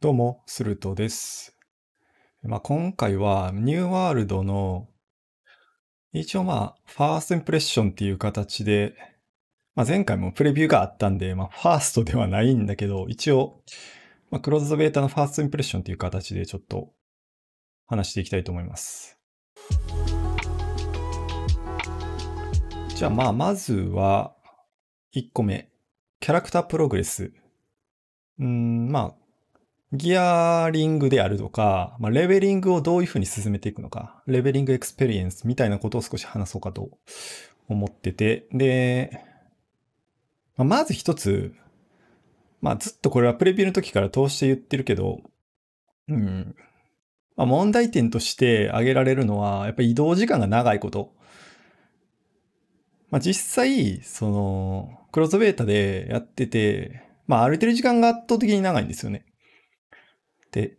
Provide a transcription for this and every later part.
どうも、スルトです。まあ、今回はニューワールドの一応まあ、ファーストインプレッションっていう形で、まあ、前回もプレビューがあったんで、まあ、ファーストではないんだけど、一応、まあ、クローズドベータのファーストインプレッションっていう形でちょっと話していきたいと思います。じゃあまあ、まずは1個目、キャラクタープログレス。うん、まあ、ギアリングであるとか、まあ、レベリングをどういうふうに進めていくのか、レベリングエクスペリエンスみたいなことを少し話そうかと思ってて、で、まあ、まず一つ、まあずっとこれはプレビューの時から通して言ってるけど、うん。まあ、問題点として挙げられるのは、やっぱり移動時間が長いこと。まあ実際、その、クロスベータでやってて、まあ歩いてる時間が圧倒的に長いんですよね。で、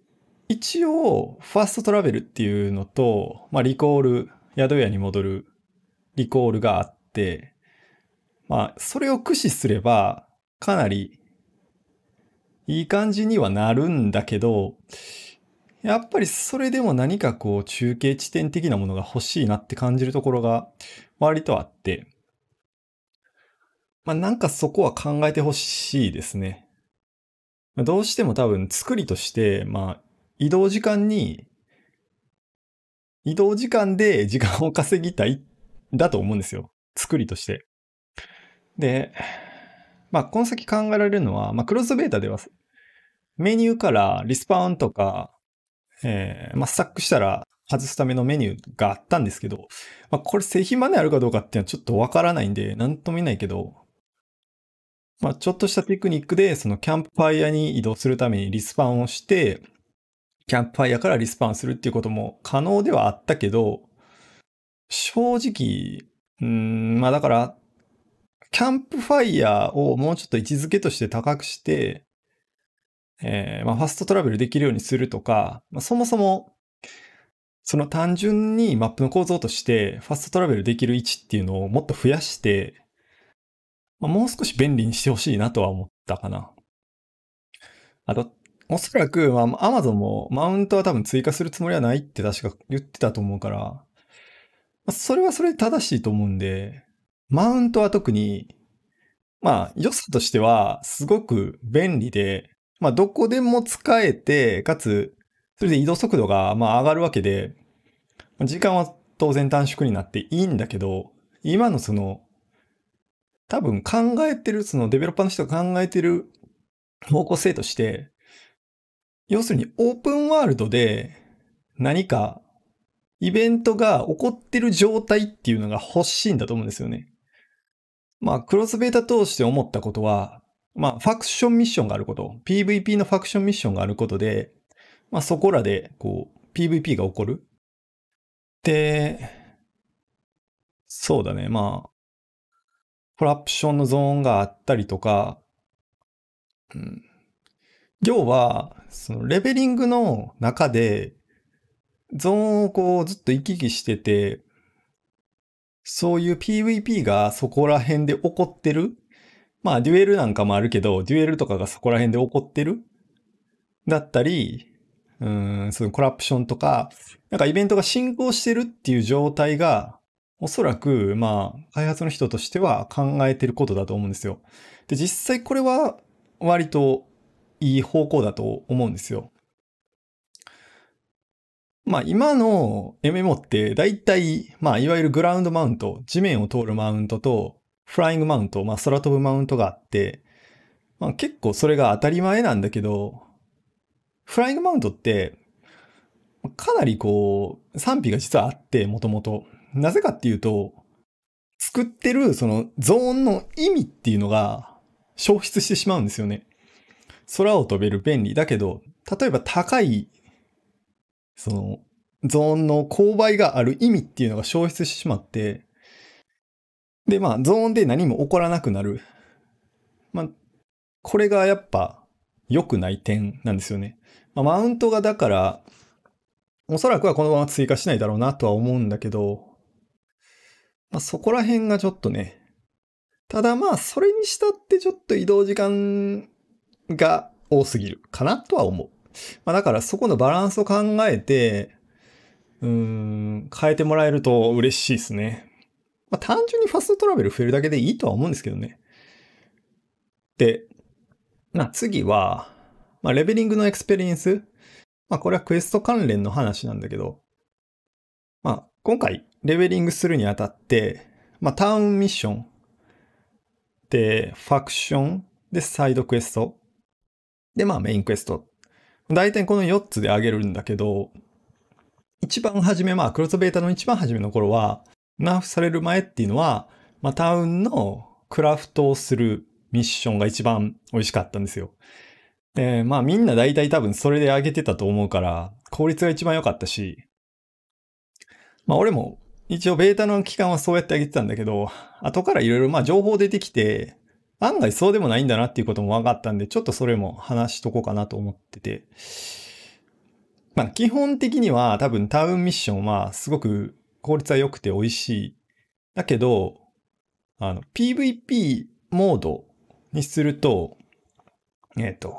一応、ファーストトラベルっていうのと、まあ、リコール、宿屋に戻るリコールがあって、まあ、それを駆使すれば、かなりいい感じにはなるんだけど、やっぱりそれでも何かこう中継地点的なものが欲しいなって感じるところが割とあって、まあなんかそこは考えてほしいですね。どうしても多分作りとして、まあ、移動時間に、移動時間で時間を稼ぎたい、だと思うんですよ。作りとして。で、まあ、この先考えられるのは、まあ、クロスベータでは、メニューからリスパウンとか、えー、まあ、スタックしたら外すためのメニューがあったんですけど、まあ、これ製品マネあるかどうかっていうのはちょっとわからないんで、なんとも言えないけど、まあ、ちょっとしたテクニックで、そのキャンプファイヤーに移動するためにリスパンをして、キャンプファイヤーからリスパンするっていうことも可能ではあったけど、正直、うん、まあだから、キャンプファイヤーをもうちょっと位置づけとして高くして、えー、まあファストトラベルできるようにするとか、まあ、そもそも、その単純にマップの構造として、ファストトラベルできる位置っていうのをもっと増やして、まあ、もう少し便利にしてほしいなとは思ったかな。あと、おそらく、まあ、ゾンもマウントは多分追加するつもりはないって確か言ってたと思うから、まあ、それはそれで正しいと思うんで、マウントは特に、まあ、良さとしては、すごく便利で、まあ、どこでも使えて、かつ、それで移動速度が、まあ、上がるわけで、時間は当然短縮になっていいんだけど、今のその、多分考えてる、そのデベロッパーの人が考えてる方向性として、要するにオープンワールドで何かイベントが起こってる状態っていうのが欲しいんだと思うんですよね。まあ、クロスベータ通して思ったことは、まあ、ファクションミッションがあること、PVP のファクションミッションがあることで、まあ、そこらで、こう、PVP が起こる。で、そうだね、まあ、コラプションのゾーンがあったりとか、うん、要は、そのレベリングの中で、ゾーンをこうずっと行き来してて、そういう PVP がそこら辺で起こってる。まあ、デュエルなんかもあるけど、デュエルとかがそこら辺で起こってる。だったり、うん、そのコラプションとか、なんかイベントが進行してるっていう状態がおそらく、まあ、開発の人としては考えてることだと思うんですよ。で、実際これは割といい方向だと思うんですよ。まあ今の MMO って大体、まあいわゆるグラウンドマウント、地面を通るマウントと、フライングマウント、まあ空飛ぶマウントがあって、まあ結構それが当たり前なんだけど、フライングマウントって、かなりこう、賛否が実はあって、もともと。なぜかっていうと、作ってるそのゾーンの意味っていうのが消失してしまうんですよね。空を飛べる便利。だけど、例えば高い、その、ゾーンの勾配がある意味っていうのが消失してしまって、で、まあ、ゾーンで何も起こらなくなる。まあ、これがやっぱ良くない点なんですよね。まあ、マウントがだから、おそらくはこのまま追加しないだろうなとは思うんだけど、まあ、そこら辺がちょっとね。ただまあ、それにしたってちょっと移動時間が多すぎるかなとは思う。まあ、だからそこのバランスを考えて、うーん、変えてもらえると嬉しいですね。まあ、単純にファストトラベル増えるだけでいいとは思うんですけどね。で、まあ、次は、まあ、レベリングのエクスペリエンス。まあ、これはクエスト関連の話なんだけど、まあ、今回、レベリングするにあたって、まあ、タウンミッション、で、ファクション、で、サイドクエスト、で、まあ、メインクエスト。大体この4つで上げるんだけど、一番初め、まあ、クロスベータの一番初めの頃は、ナーフされる前っていうのは、まあ、タウンのクラフトをするミッションが一番美味しかったんですよ。で、まあみんな大体多分それで上げてたと思うから、効率が一番良かったし、まあ俺も一応ベータの期間はそうやってあげてたんだけど、後からいろいろまあ情報出てきて、案外そうでもないんだなっていうことも分かったんで、ちょっとそれも話しとこうかなと思ってて。まあ基本的には多分タウンミッションはすごく効率は良くて美味しい。だけど、あの PVP モードにすると、えっ、ー、と、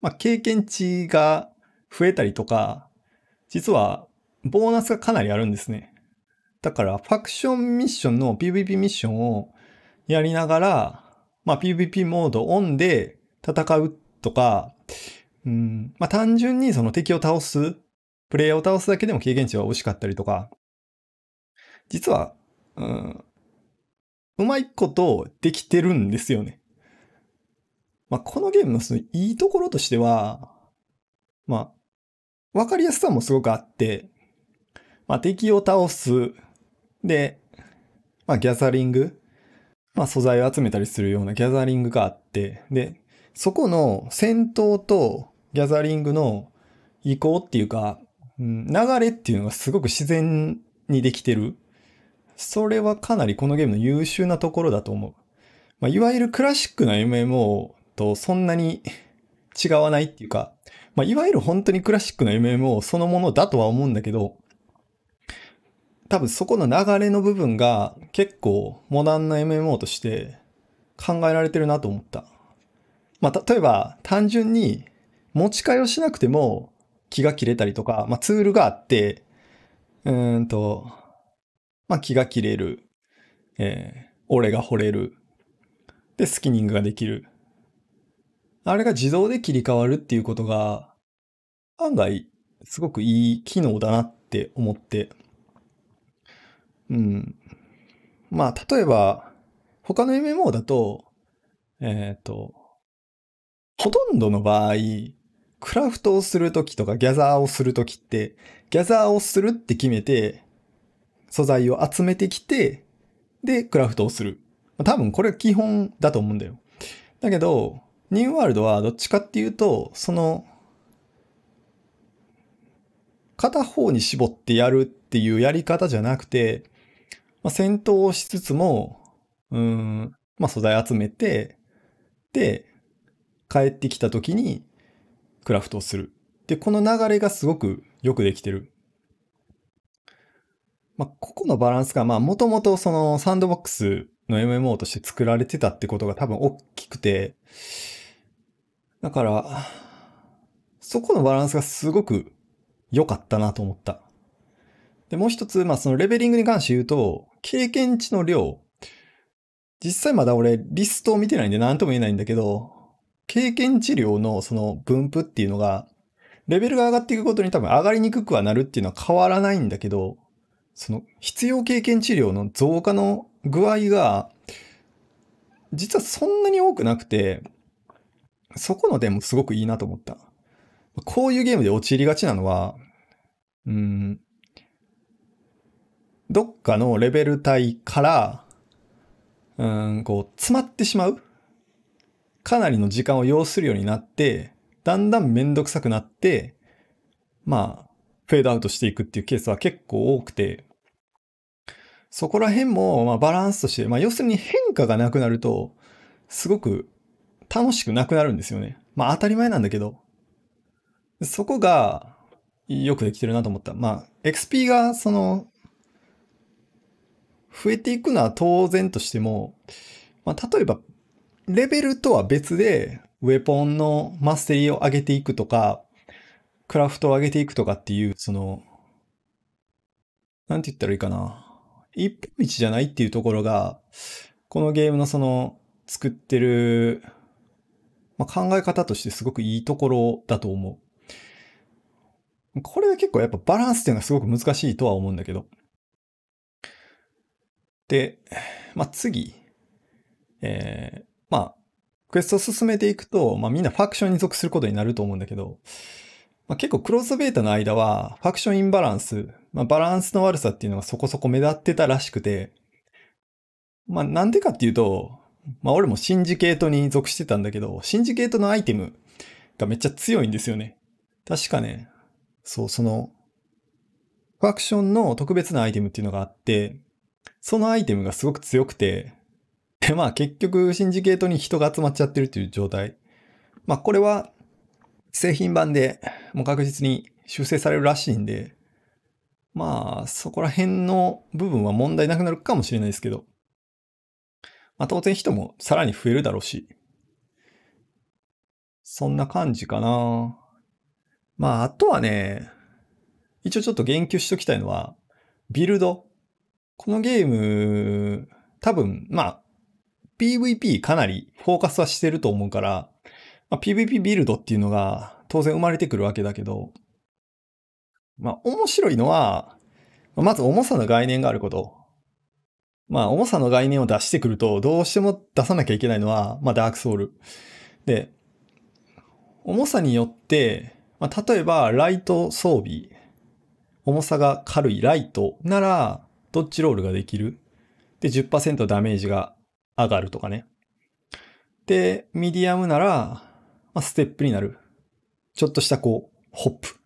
まあ経験値が増えたりとか、実はボーナスがかなりあるんですね。だから、ファクションミッションの PVP ミッションをやりながら、まあ、PVP モードオンで戦うとか、うん、まあ、単純にその敵を倒す、プレイヤーを倒すだけでも経験値は惜しかったりとか、実は、うん、うまいことできてるんですよね。まあ、このゲームのそのいいところとしては、まあ、わかりやすさもすごくあって、まあ、敵を倒す、で、まあ、ギャザリング、まあ、素材を集めたりするようなギャザリングがあって、で、そこの戦闘とギャザリングの移行っていうか、うん、流れっていうのがすごく自然にできてる。それはかなりこのゲームの優秀なところだと思う。まあ、いわゆるクラシックな MMO とそんなに違わないっていうか、まあ、いわゆる本当にクラシックな MMO そのものだとは思うんだけど、多分そこの流れの部分が結構モダンな MMO として考えられてるなと思った。まあ、例えば単純に持ち替えをしなくても気が切れたりとか、まあ、ツールがあって、うんと、まあ、気が切れる、えー、俺が惚れる、で、スキニングができる。あれが自動で切り替わるっていうことが、案外、すごくいい機能だなって思って、うん。まあ、例えば、他の MMO だと、えっ、ー、と、ほとんどの場合、クラフトをするときとかギャザーをするときって、ギャザーをするって決めて、素材を集めてきて、で、クラフトをする。多分これ基本だと思うんだよ。だけど、ニューワールドはどっちかっていうと、その、片方に絞ってやるっていうやり方じゃなくて、まあ、戦闘をしつつも、うん、まあ、素材集めて、で、帰ってきた時にクラフトをする。で、この流れがすごくよくできてる。まあ、ここのバランスが、まあ、もともとそのサンドボックスの MMO として作られてたってことが多分大きくて、だから、そこのバランスがすごく良かったなと思った。で、もう一つ、まあ、そのレベリングに関して言うと、経験値の量。実際まだ俺リストを見てないんで何とも言えないんだけど、経験値量のその分布っていうのが、レベルが上がっていくことに多分上がりにくくはなるっていうのは変わらないんだけど、その必要経験値量の増加の具合が、実はそんなに多くなくて、そこの点もすごくいいなと思った。こういうゲームで陥りがちなのは、うん、どっかのレベル帯から、うん、こう、詰まってしまう。かなりの時間を要するようになって、だんだんめんどくさくなって、まあ、フェードアウトしていくっていうケースは結構多くて、そこら辺も、まバランスとして、まあ、要するに変化がなくなると、すごく楽しくなくなるんですよね。まあ、当たり前なんだけど、そこが、よくできてるなと思った。まあ、XP がその増えていくのは当然としても、まあ、例えば、レベルとは別で、ウェポンのマステリーを上げていくとか、クラフトを上げていくとかっていう、その、なんて言ったらいいかな。一分道じゃないっていうところが、このゲームのその、作ってる、まあ、考え方としてすごくいいところだと思う。これは結構やっぱバランスっていうのがすごく難しいとは思うんだけど。で、まあ、次、えー、まあ、クエストを進めていくと、まあ、みんなファクションに属することになると思うんだけど、まあ、結構クローズベータの間は、ファクションインバランス、まあ、バランスの悪さっていうのがそこそこ目立ってたらしくて、まあ、なんでかっていうと、まあ、俺もシンジケートに属してたんだけど、シンジケートのアイテムがめっちゃ強いんですよね。確かね、そう、その、ファクションの特別なアイテムっていうのがあって、そのアイテムがすごく強くて、で、まあ結局シンジケートに人が集まっちゃってるという状態。まあこれは製品版でもう確実に修正されるらしいんで、まあそこら辺の部分は問題なくなるかもしれないですけど、まあ当然人もさらに増えるだろうし、そんな感じかな。まああとはね、一応ちょっと言及しときたいのは、ビルド。このゲーム、多分、まあ、PVP かなりフォーカスはしてると思うから、まあ、PVP ビルドっていうのが当然生まれてくるわけだけど、まあ、面白いのは、まず重さの概念があること。まあ、重さの概念を出してくると、どうしても出さなきゃいけないのは、まあ、ダークソウル。で、重さによって、まあ、例えば、ライト装備。重さが軽いライトなら、ドッジロールができる。で、10%ダメージが上がるとかね。で、ミディアムなら、まあ、ステップになる。ちょっとしたこう、ホップ。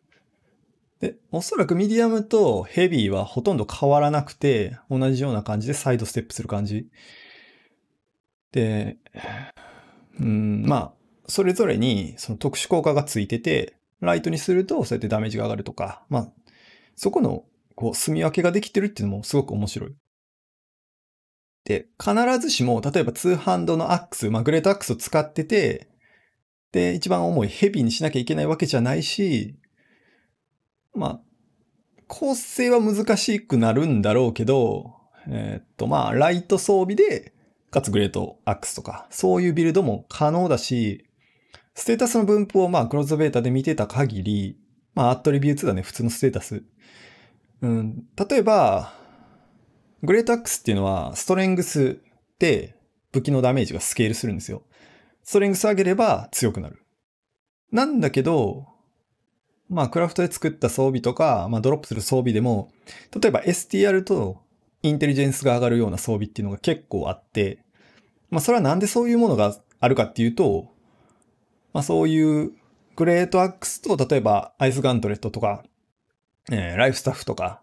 で、おそらくミディアムとヘビーはほとんど変わらなくて、同じような感じでサイドステップする感じ。で、うん、まあ、それぞれにその特殊効果がついてて、ライトにするとそうやってダメージが上がるとか、まあ、そこのこう、住み分けができてるっていうのもすごく面白い。で、必ずしも、例えばツーハンドのアックス、まあ、グレートアックスを使ってて、で、一番重いヘビーにしなきゃいけないわけじゃないし、まあ、構成は難しくなるんだろうけど、えー、っと、まあ、ライト装備で、かつグレートアックスとか、そういうビルドも可能だし、ステータスの分布をまあ、クローズベータで見てた限り、まあ、アットリビューツだね、普通のステータスうん、例えば、グレートアックスっていうのは、ストレングスで武器のダメージがスケールするんですよ。ストレングス上げれば強くなる。なんだけど、まあ、クラフトで作った装備とか、まあ、ドロップする装備でも、例えば STR とインテリジェンスが上がるような装備っていうのが結構あって、まあ、それはなんでそういうものがあるかっていうと、まあ、そういうグレートアックスと、例えばアイスガントレットとか、えー、ライフスタッフとか、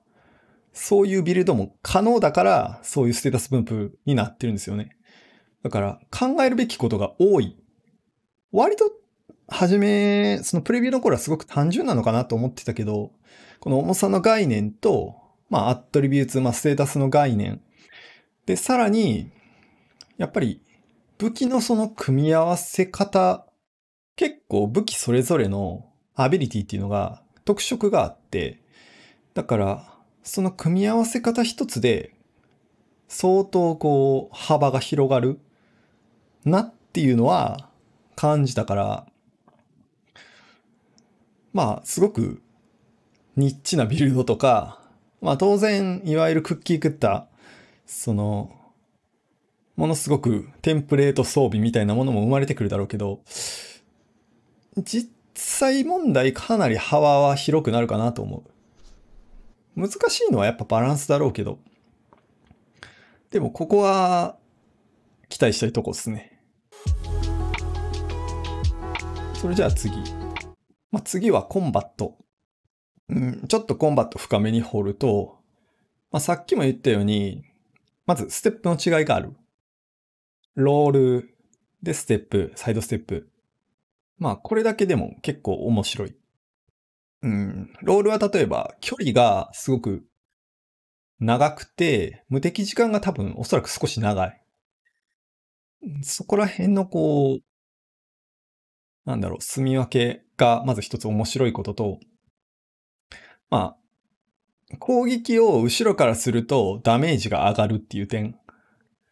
そういうビルドも可能だから、そういうステータス分布になってるんですよね。だから、考えるべきことが多い。割と、はじめ、そのプレビューの頃はすごく単純なのかなと思ってたけど、この重さの概念と、まあ、アトリビューツ、まあ、ステータスの概念。で、さらに、やっぱり、武器のその組み合わせ方、結構武器それぞれのアビリティっていうのが特色があって、だからその組み合わせ方一つで相当こう幅が広がるなっていうのは感じたからまあすごくニッチなビルドとかまあ当然いわゆるクッキー食ったそのものすごくテンプレート装備みたいなものも生まれてくるだろうけど実際問題かなり幅は広くなるかなと思う。難しいのはやっぱバランスだろうけど、でもここは期待したいとこですね。それじゃあ次。まあ、次はコンバット。うん、ちょっとコンバット深めに掘ると、まあ、さっきも言ったように、まずステップの違いがある。ロールでステップ、サイドステップ。まあこれだけでも結構面白い。うん、ロールは例えば距離がすごく長くて、無敵時間が多分おそらく少し長い。そこら辺のこう、なんだろう、住み分けがまず一つ面白いことと、まあ、攻撃を後ろからするとダメージが上がるっていう点。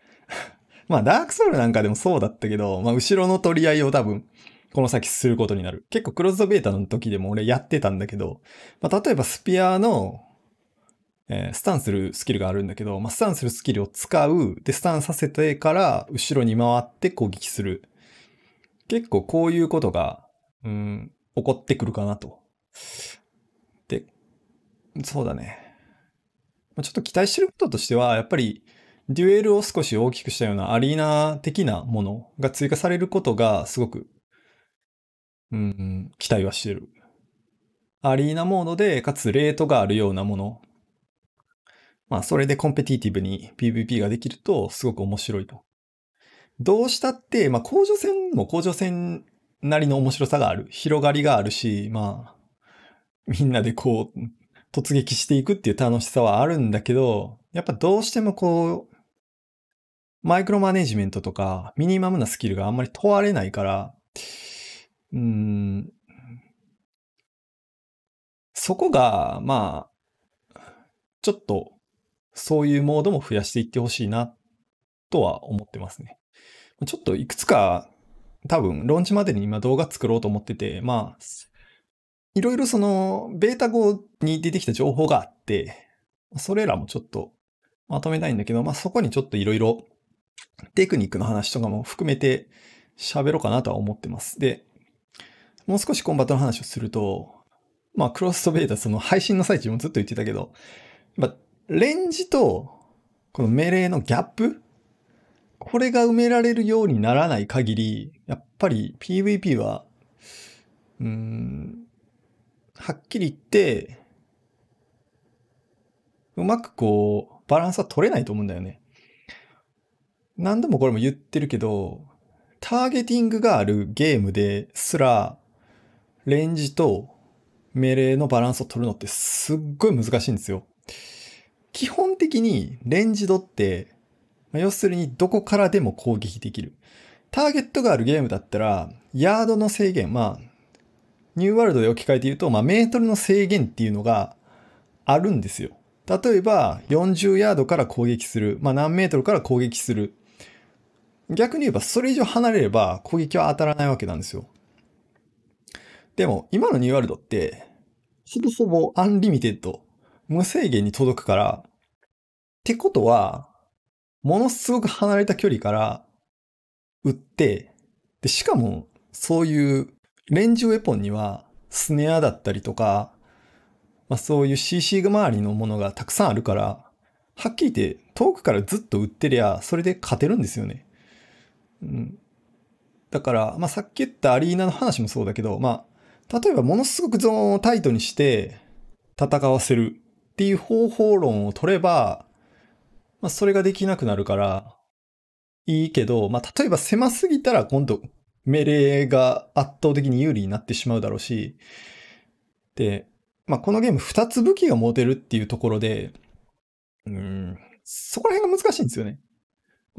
まあ、ダークソウルなんかでもそうだったけど、まあ、後ろの取り合いを多分、この先することになる。結構クローズドベータの時でも俺やってたんだけど、まあ、例えばスピアの、えー、スタンするスキルがあるんだけど、まあ、スタンするスキルを使う、で、スタンさせてから後ろに回って攻撃する。結構こういうことが、うん、起こってくるかなと。で、そうだね。ちょっと期待してることとしては、やっぱり、デュエルを少し大きくしたようなアリーナ的なものが追加されることがすごくうん、期待はしてる。アリーナモードで、かつレートがあるようなもの。まあ、それでコンペティティブに PVP ができると、すごく面白いと。どうしたって、まあ、甲状腺も甲状腺なりの面白さがある。広がりがあるし、まあ、みんなでこう、突撃していくっていう楽しさはあるんだけど、やっぱどうしてもこう、マイクロマネジメントとか、ミニマムなスキルがあんまり問われないから、そこが、まあ、ちょっと、そういうモードも増やしていってほしいな、とは思ってますね。ちょっといくつか、多分、ローンチまでに今動画作ろうと思ってて、まあ、いろいろその、ベータ後に出てきた情報があって、それらもちょっとまとめたいんだけど、まあそこにちょっといろいろテクニックの話とかも含めて喋ろうかなとは思ってます。で、もう少しコンバットの話をすると、まあ、クロストベータ、その配信の最中もずっと言ってたけど、まあ、レンジと、この命令のギャップこれが埋められるようにならない限り、やっぱり PVP は、うーん、はっきり言って、うまくこう、バランスは取れないと思うんだよね。何度もこれも言ってるけど、ターゲティングがあるゲームですら、レンジと命令のバランスを取るのってすっごい難しいんですよ。基本的にレンジドって、まあ、要するにどこからでも攻撃できる。ターゲットがあるゲームだったら、ヤードの制限、まあ、ニューワールドで置き換えて言うと、まあ、メートルの制限っていうのがあるんですよ。例えば、40ヤードから攻撃する。まあ、何メートルから攻撃する。逆に言えば、それ以上離れれば攻撃は当たらないわけなんですよ。でも、今のニューワールドって、ほぼほぼアンリミテッド、無制限に届くから、ってことは、ものすごく離れた距離から撃って、で、しかも、そういうレンジウェポンには、スネアだったりとか、まあそういう CC 周りのものがたくさんあるから、はっきり言って遠くからずっと撃ってりゃ、それで勝てるんですよね。うん。だから、まあさっき言ったアリーナの話もそうだけど、まあ例えばものすごくゾーンをタイトにして戦わせるっていう方法論を取れば、まあ、それができなくなるからいいけど、まあ、例えば狭すぎたら今度命令が圧倒的に有利になってしまうだろうし、で、まあ、このゲーム2つ武器が持てるっていうところで、うん、そこら辺が難しいんですよね。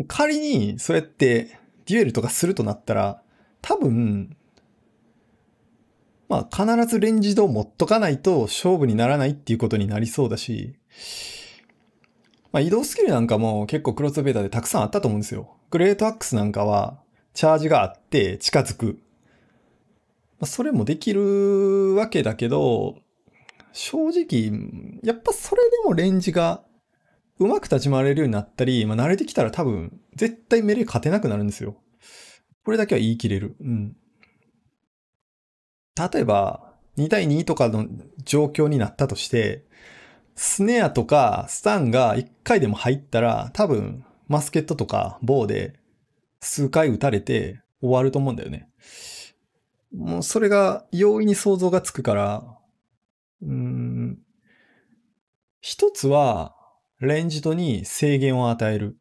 仮にそうやってデュエルとかするとなったら、多分、まあ必ずレンジドを持っとかないと勝負にならないっていうことになりそうだし、まあ、移動スキルなんかも結構クロスベータでたくさんあったと思うんですよ。グレートアックスなんかはチャージがあって近づく。まあ、それもできるわけだけど、正直、やっぱそれでもレンジがうまく立ち回れるようになったり、まあ、慣れてきたら多分絶対メレ勝てなくなるんですよ。これだけは言い切れる。うん。例えば、2対2とかの状況になったとして、スネアとかスタンが1回でも入ったら、多分、マスケットとか棒で数回打たれて終わると思うんだよね。もうそれが容易に想像がつくから、うん、一つは、レンジドに制限を与える。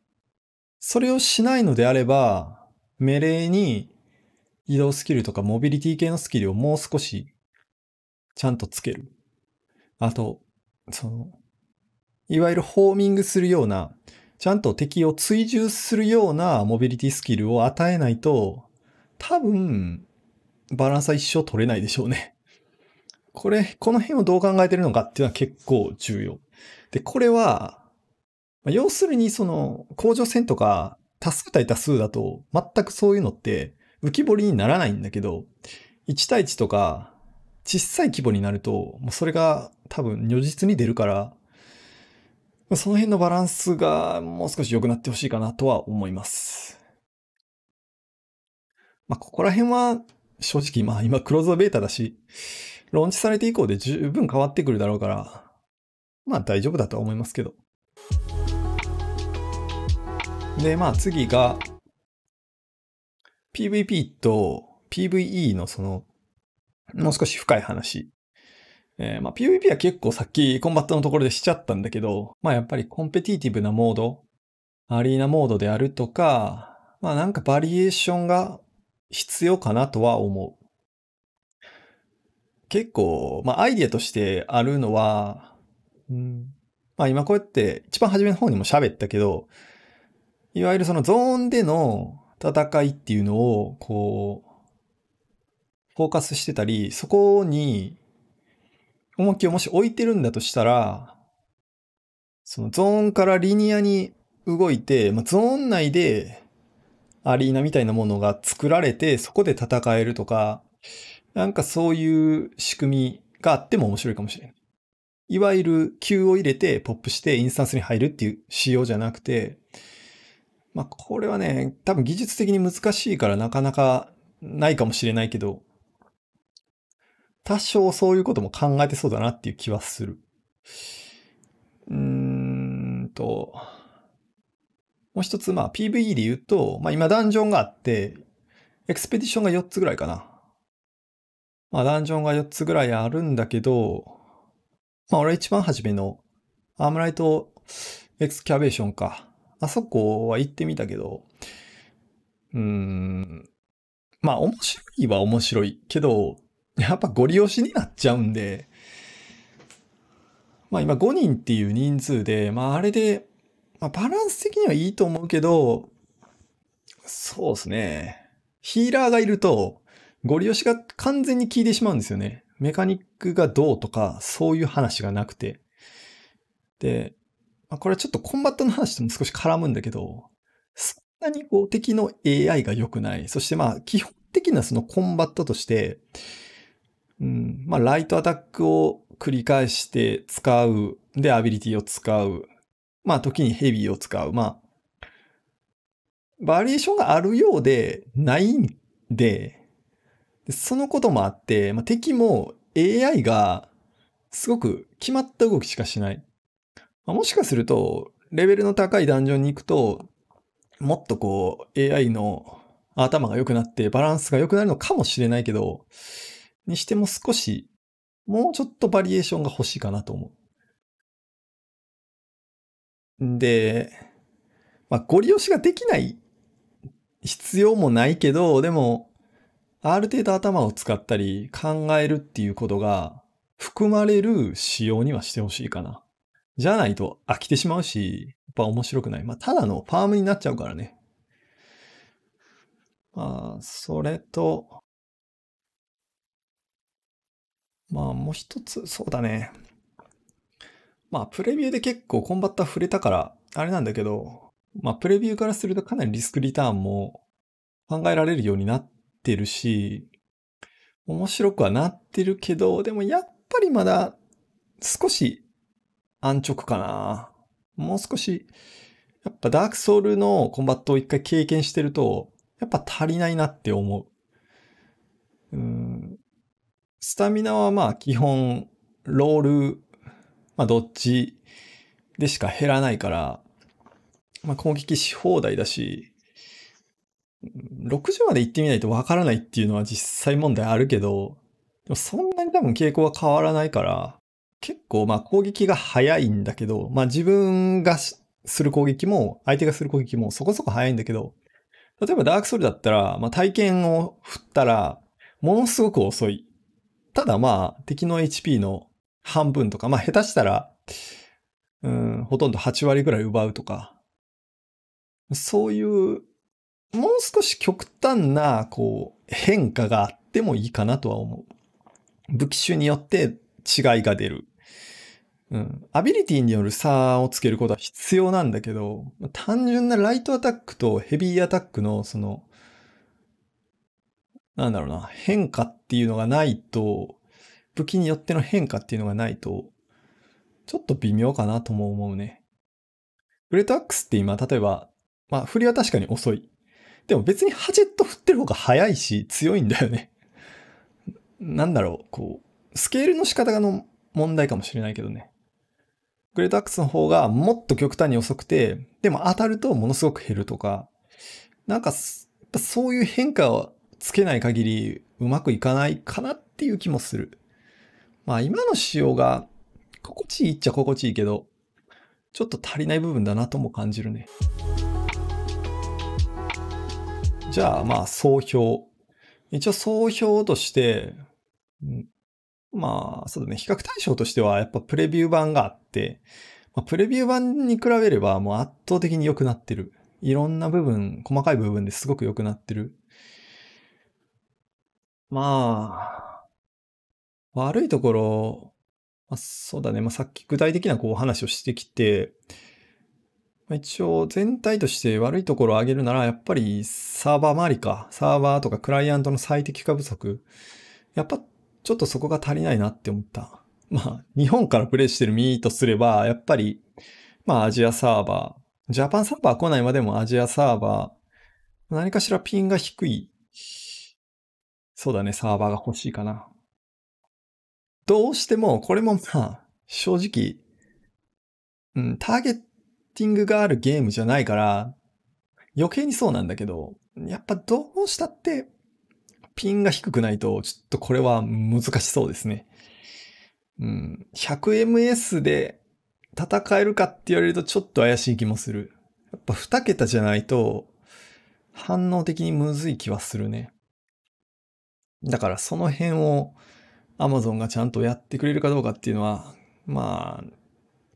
それをしないのであれば、命令に移動スキルとかモビリティ系のスキルをもう少しちゃんとつける。あと、その、いわゆるホーミングするような、ちゃんと敵を追従するようなモビリティスキルを与えないと、多分、バランスは一生取れないでしょうね。これ、この辺をどう考えてるのかっていうのは結構重要。で、これは、要するにその、甲状腺とか、多数対多数だと、全くそういうのって、浮き彫りにならないんだけど、1対1とか、小さい規模になると、もうそれが多分如実に出るから、その辺のバランスがもう少し良くなってほしいかなとは思います。まあ、ここら辺は正直、まあ今クローズドベータだし、ローンチされて以降で十分変わってくるだろうから、まあ大丈夫だとは思いますけど。で、まあ次が、PVP と PVE のその、もう少し深い話。えー、まあ、PVP は結構さっきコンバットのところでしちゃったんだけど、まあやっぱりコンペティティブなモード、アリーナモードであるとか、まあなんかバリエーションが必要かなとは思う。結構、まあアイディアとしてあるのは、うん、まあ今こうやって一番初めの方にも喋ったけど、いわゆるそのゾーンでの戦いっていうのを、こう、フォーカスしてたり、そこに重きをもし置いてるんだとしたら、そのゾーンからリニアに動いて、まあ、ゾーン内でアリーナみたいなものが作られて、そこで戦えるとか、なんかそういう仕組みがあっても面白いかもしれない。いわゆる Q を入れてポップしてインスタンスに入るっていう仕様じゃなくて、まあ、これはね、多分技術的に難しいからなかなかないかもしれないけど、多少そういうことも考えてそうだなっていう気はする。うーんと、もう一つ、まあ PVE で言うと、まあ今ダンジョンがあって、エクスペディションが4つぐらいかな。まあダンジョンが4つぐらいあるんだけど、まあ俺一番初めのアームライトエクスキャベーションか。あそこは行ってみたけど、うーん、まあ面白いは面白いけど、やっぱご利用しになっちゃうんで、まあ今5人っていう人数で、まああれで、まあバランス的にはいいと思うけど、そうですね。ヒーラーがいると、ご利用しが完全に効いてしまうんですよね。メカニックがどうとか、そういう話がなくて。で、まあ、これはちょっとコンバットの話とも少し絡むんだけど、そんなにこう敵の AI が良くない。そしてまあ基本的なそのコンバットとして、うん、まあライトアタックを繰り返して使う。で、アビリティを使う。まあ時にヘビーを使う。まあ、バリエーションがあるようでないんで、でそのこともあって、まあ、敵も AI がすごく決まった動きしかしない。もしかすると、レベルの高いダンジョンに行くと、もっとこう AI の頭が良くなってバランスが良くなるのかもしれないけど、にしても少し、もうちょっとバリエーションが欲しいかなと思う。で、まあ、ご利用しができない必要もないけど、でも、ある程度頭を使ったり考えるっていうことが含まれる仕様にはしてほしいかな。じゃないと飽きてしまうし、やっぱ面白くない。まあ、ただのファームになっちゃうからね。まあ、それと、まあ、もう一つ、そうだね。まあ、プレビューで結構コンバッター触れたから、あれなんだけど、まあ、プレビューからするとかなりリスクリターンも考えられるようになってるし、面白くはなってるけど、でもやっぱりまだ少し安直かな。もう少し、やっぱダークソウルのコンバットを一回経験してると、やっぱ足りないなって思う。うん。スタミナはまあ基本、ロール、まあどっちでしか減らないから、まあ攻撃し放題だし、60まで行ってみないとわからないっていうのは実際問題あるけど、でもそんなに多分傾向は変わらないから、結構まあ攻撃が早いんだけど、まあ自分がする攻撃も相手がする攻撃もそこそこ早いんだけど、例えばダークソウルだったら、まあ体験を振ったら、ものすごく遅い。ただまあ敵の HP の半分とか、まあ下手したら、うん、ほとんど8割ぐらい奪うとか、そういう、もう少し極端な、こう、変化があってもいいかなとは思う。武器種によって違いが出る。うん。アビリティによる差をつけることは必要なんだけど、単純なライトアタックとヘビーアタックの、その、なんだろうな、変化っていうのがないと、武器によっての変化っていうのがないと、ちょっと微妙かなとも思うね。グレートアックスって今、例えば、まあ、振りは確かに遅い。でも別にハジェット振ってる方が早いし、強いんだよね。なんだろう、こう、スケールの仕方の問題かもしれないけどね。グレートアクスの方がもっと極端に遅くて、でも当たるとものすごく減るとか、なんか、そういう変化をつけない限りうまくいかないかなっていう気もする。まあ今の仕様が心地いいっちゃ心地いいけど、ちょっと足りない部分だなとも感じるね。じゃあまあ総評。一応総評として、まあ、そうだね、比較対象としてはやっぱプレビュー版があって、まあ、プレビュー版に比べればもう圧倒的に良くなってる。いろんな部分、細かい部分ですごく良くなってる。まあ、悪いところ、まあ、そうだね、まあ、さっき具体的なこう話をしてきて、まあ、一応全体として悪いところを挙げるなら、やっぱりサーバー周りか、サーバーとかクライアントの最適化不足。やっぱちょっとそこが足りないなって思った。まあ、日本からプレイしてるミーとすれば、やっぱり、まあ、アジアサーバー、ジャパンサーバー来ないまでもアジアサーバー、何かしらピンが低い、そうだね、サーバーが欲しいかな。どうしても、これもまあ、正直、うん、ターゲッティングがあるゲームじゃないから、余計にそうなんだけど、やっぱどうしたって、ピンが低くないと、ちょっとこれは難しそうですね。うん。100ms で戦えるかって言われるとちょっと怪しい気もする。やっぱ2桁じゃないと、反応的にむずい気はするね。だからその辺を Amazon がちゃんとやってくれるかどうかっていうのは、まあ、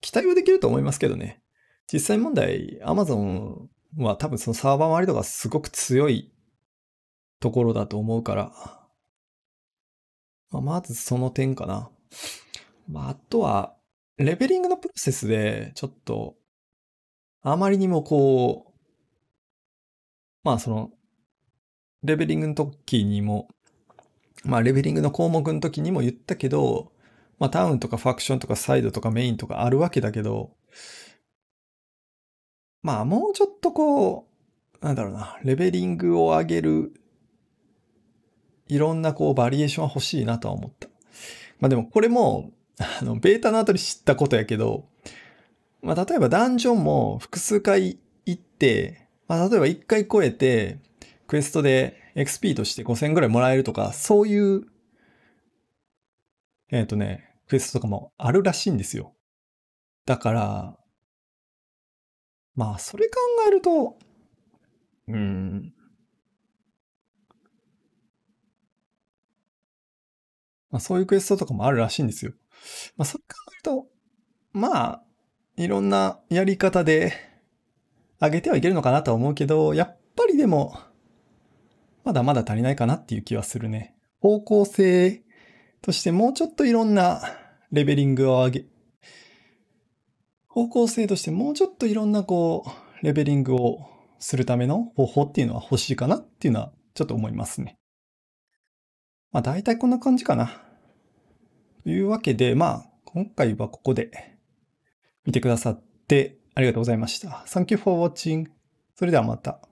期待はできると思いますけどね。実際問題、Amazon は多分そのサーバー周りとかすごく強いところだと思うから、まあ、まずその点かな。まあ、あとは、レベリングのプロセスで、ちょっと、あまりにもこう、まあその、レベリングの時にも、まあレベリングの項目の時にも言ったけど、まあタウンとかファクションとかサイドとかメインとかあるわけだけど、まあもうちょっとこう、なんだろうな、レベリングを上げるいろんなこうバリエーションは欲しいなとは思った。まあでもこれも、あの、ベータの後に知ったことやけど、まあ例えばダンジョンも複数回行って、まあ例えば1回超えて、クエストで XP として5000ぐらいもらえるとか、そういう、えっ、ー、とね、クエストとかもあるらしいんですよ。だから、まあそれ考えると、うん、まあ、そういうクエストとかもあるらしいんですよ。まあ、それ考えると、まあ、いろんなやり方で上げてはいけるのかなとは思うけど、やっぱりでも、まだまだ足りないかなっていう気はするね。方向性としてもうちょっといろんなレベリングを上げ、方向性としてもうちょっといろんなこう、レベリングをするための方法っていうのは欲しいかなっていうのはちょっと思いますね。まあ大体こんな感じかな。というわけで、まあ今回はここで見てくださってありがとうございました。Thank you for watching. それではまた。